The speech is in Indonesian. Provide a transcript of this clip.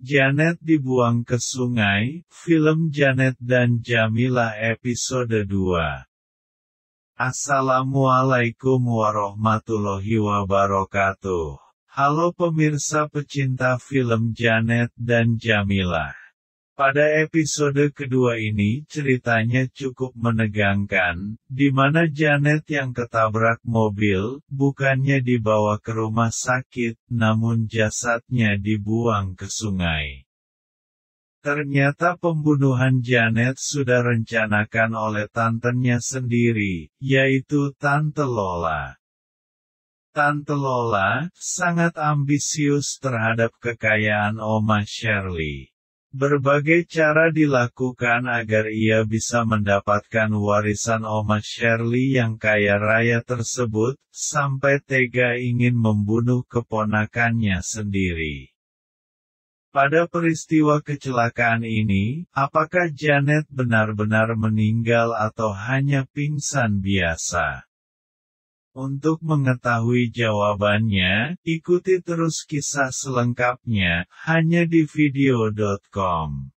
Janet dibuang ke sungai, film Janet dan Jamila episode 2. Assalamualaikum warahmatullahi wabarakatuh. Halo pemirsa pecinta film Janet dan Jamila. Pada episode kedua ini ceritanya cukup menegangkan, di mana Janet yang ketabrak mobil, bukannya dibawa ke rumah sakit, namun jasadnya dibuang ke sungai. Ternyata pembunuhan Janet sudah rencanakan oleh tantenya sendiri, yaitu Tante Lola. Tante Lola, sangat ambisius terhadap kekayaan Oma Shirley. Berbagai cara dilakukan agar ia bisa mendapatkan warisan Oma Shirley yang kaya raya tersebut, sampai tega ingin membunuh keponakannya sendiri. Pada peristiwa kecelakaan ini, apakah Janet benar-benar meninggal atau hanya pingsan biasa? Untuk mengetahui jawabannya, ikuti terus kisah selengkapnya, hanya di video.com.